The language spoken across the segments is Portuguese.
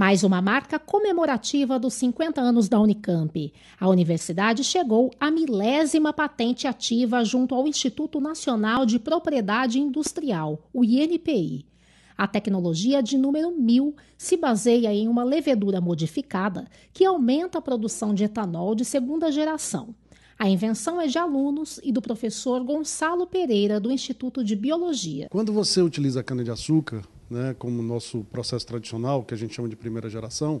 mais uma marca comemorativa dos 50 anos da Unicamp. A universidade chegou à milésima patente ativa junto ao Instituto Nacional de Propriedade Industrial, o INPI. A tecnologia de número 1000 se baseia em uma levedura modificada que aumenta a produção de etanol de segunda geração. A invenção é de alunos e do professor Gonçalo Pereira, do Instituto de Biologia. Quando você utiliza cana-de-açúcar, né, como nosso processo tradicional, que a gente chama de primeira geração,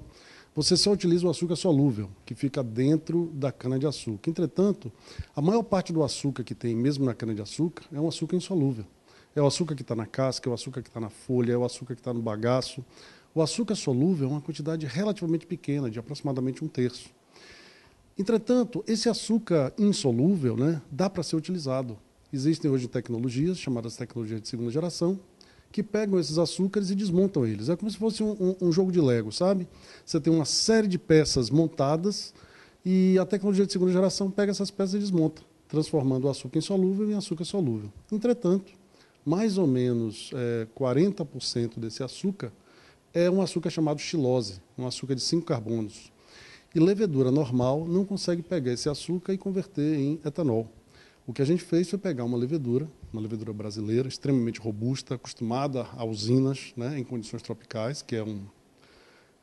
você só utiliza o açúcar solúvel, que fica dentro da cana-de-açúcar. Entretanto, a maior parte do açúcar que tem, mesmo na cana-de-açúcar, é um açúcar insolúvel. É o açúcar que está na casca, é o açúcar que está na folha, é o açúcar que está no bagaço. O açúcar solúvel é uma quantidade relativamente pequena, de aproximadamente um terço. Entretanto, esse açúcar insolúvel né, dá para ser utilizado. Existem hoje tecnologias, chamadas tecnologias de segunda geração, que pegam esses açúcares e desmontam eles. É como se fosse um, um, um jogo de Lego, sabe? Você tem uma série de peças montadas e a tecnologia de segunda geração pega essas peças e desmonta, transformando o açúcar insolúvel em açúcar solúvel. Entretanto, mais ou menos é, 40% desse açúcar é um açúcar chamado xilose, um açúcar de cinco carbonos. E levedura normal não consegue pegar esse açúcar e converter em etanol. O que a gente fez foi pegar uma levedura, uma levedura brasileira, extremamente robusta, acostumada a usinas né, em condições tropicais, que é, um,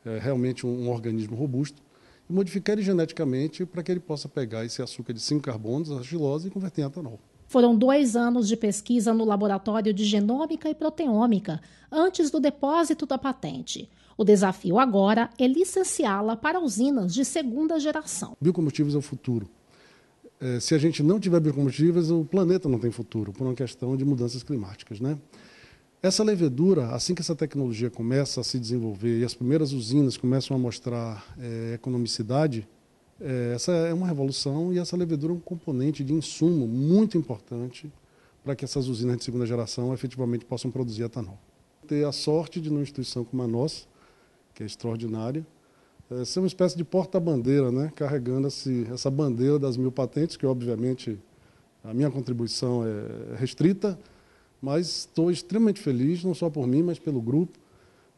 é realmente um, um, organismo robusto, e modificar ele geneticamente para que ele possa pegar esse açúcar de 5 carbonos, a argilose, e converter em etanol. Foram dois anos de pesquisa no laboratório de genômica e proteômica, antes do depósito da patente. O desafio agora é licenciá-la para usinas de segunda geração. Biocombustíveis é o futuro é, se a gente não tiver biocombustíveis, o planeta não tem futuro, por uma questão de mudanças climáticas. Né? Essa levedura, assim que essa tecnologia começa a se desenvolver e as primeiras usinas começam a mostrar é, economicidade, é, essa é uma revolução e essa levedura é um componente de insumo muito importante para que essas usinas de segunda geração efetivamente possam produzir etanol. Ter a sorte de, numa instituição como a nossa, que é extraordinária, é, ser uma espécie de porta-bandeira, né? carregando esse, essa bandeira das mil patentes, que obviamente a minha contribuição é restrita, mas estou extremamente feliz, não só por mim, mas pelo grupo,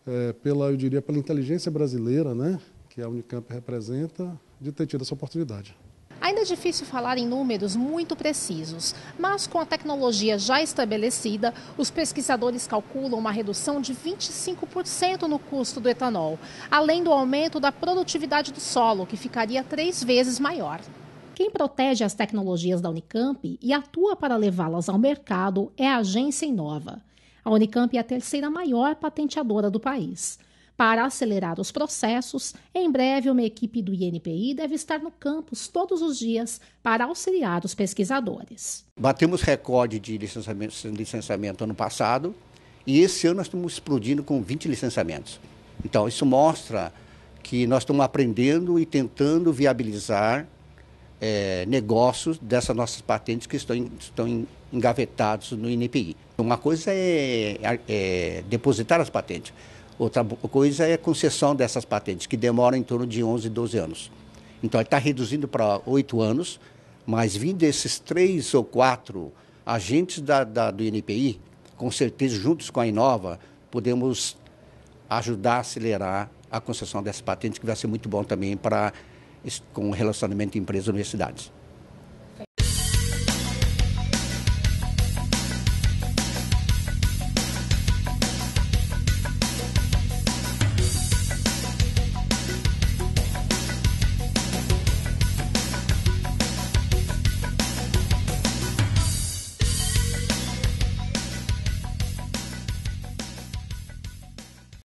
é, pela, eu diria, pela inteligência brasileira, né? que a Unicamp representa, de ter tido essa oportunidade. Ainda é difícil falar em números muito precisos, mas com a tecnologia já estabelecida, os pesquisadores calculam uma redução de 25% no custo do etanol, além do aumento da produtividade do solo, que ficaria três vezes maior. Quem protege as tecnologias da Unicamp e atua para levá-las ao mercado é a Agência Inova. A Unicamp é a terceira maior patenteadora do país. Para acelerar os processos, em breve uma equipe do INPI deve estar no campus todos os dias para auxiliar os pesquisadores. Batemos recorde de licenciamento, licenciamento ano passado e esse ano nós estamos explodindo com 20 licenciamentos. Então, isso mostra que nós estamos aprendendo e tentando viabilizar é, negócios dessas nossas patentes que estão, estão engavetados no INPI. Uma coisa é, é, é depositar as patentes. Outra coisa é a concessão dessas patentes, que demora em torno de 11, 12 anos. Então, ele está reduzindo para 8 anos, mas vindo esses três ou quatro agentes da, da, do INPI, com certeza, juntos com a Inova, podemos ajudar a acelerar a concessão dessas patentes, que vai ser muito bom também para com o relacionamento empresa-universidades.